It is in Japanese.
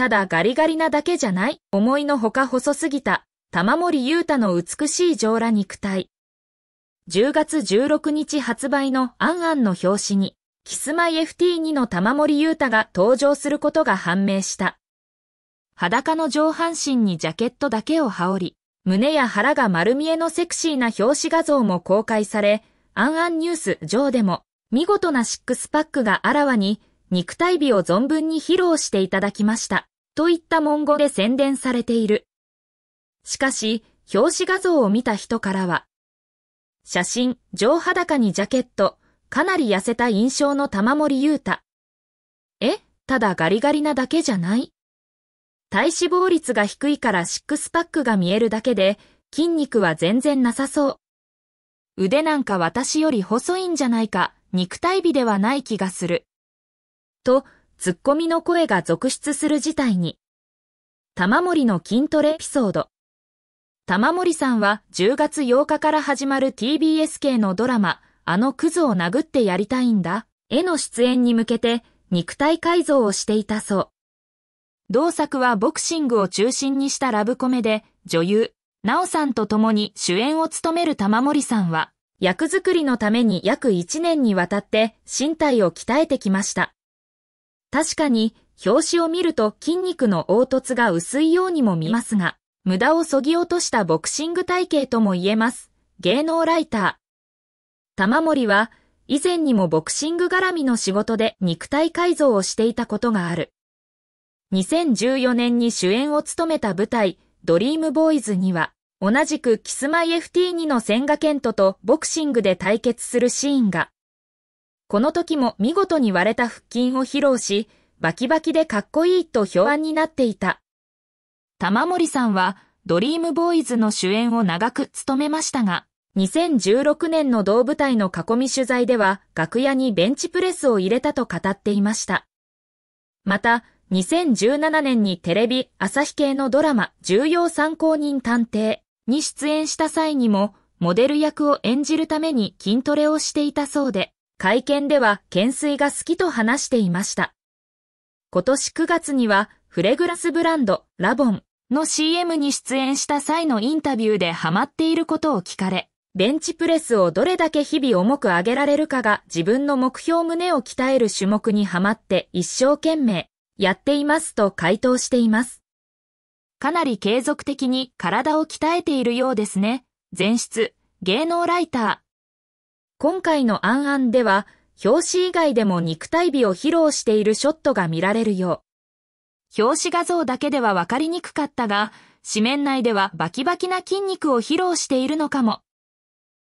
ただガリガリなだけじゃない。思いのほか細すぎた、玉森裕太の美しい上羅肉体。10月16日発売のアンアンの表紙に、キスマイ FT2 の玉森裕太が登場することが判明した。裸の上半身にジャケットだけを羽織り、胸や腹が丸見えのセクシーな表紙画像も公開され、アンアンニュース上でも、見事なシックスパックがあらわに、肉体美を存分に披露していただきました。といった文語で宣伝されている。しかし、表紙画像を見た人からは、写真、上裸にジャケット、かなり痩せた印象の玉森裕太。え、ただガリガリなだけじゃない体脂肪率が低いからシックスパックが見えるだけで、筋肉は全然なさそう。腕なんか私より細いんじゃないか、肉体美ではない気がする。と、ツッコミの声が続出する事態に。玉森の筋トレエピソード。玉森さんは10月8日から始まる TBS 系のドラマ、あのクズを殴ってやりたいんだ、への出演に向けて肉体改造をしていたそう。同作はボクシングを中心にしたラブコメで、女優、ナオさんと共に主演を務める玉森さんは、役作りのために約1年にわたって身体を鍛えてきました。確かに、表紙を見ると筋肉の凹凸が薄いようにも見ますが、無駄をそぎ落としたボクシング体型とも言えます。芸能ライター。玉森は、以前にもボクシング絡みの仕事で肉体改造をしていたことがある。2014年に主演を務めた舞台、ドリームボーイズには、同じくキスマイ FT2 の千賀健人とボクシングで対決するシーンがこの時も見事に割れた腹筋を披露し、バキバキでかっこいいと評判になっていた。玉森さんは、ドリームボーイズの主演を長く務めましたが、2016年の同舞台の囲み取材では、楽屋にベンチプレスを入れたと語っていました。また、2017年にテレビ、朝日系のドラマ、重要参考人探偵に出演した際にも、モデル役を演じるために筋トレをしていたそうで、会見では懸垂が好きと話していました。今年9月にはフレグラスブランドラボンの CM に出演した際のインタビューでハマっていることを聞かれ、ベンチプレスをどれだけ日々重く上げられるかが自分の目標胸を鍛える種目にハマって一生懸命やっていますと回答しています。かなり継続的に体を鍛えているようですね。前室、芸能ライター。今回のアンアンでは、表紙以外でも肉体美を披露しているショットが見られるよう。表紙画像だけではわかりにくかったが、紙面内ではバキバキな筋肉を披露しているのかも。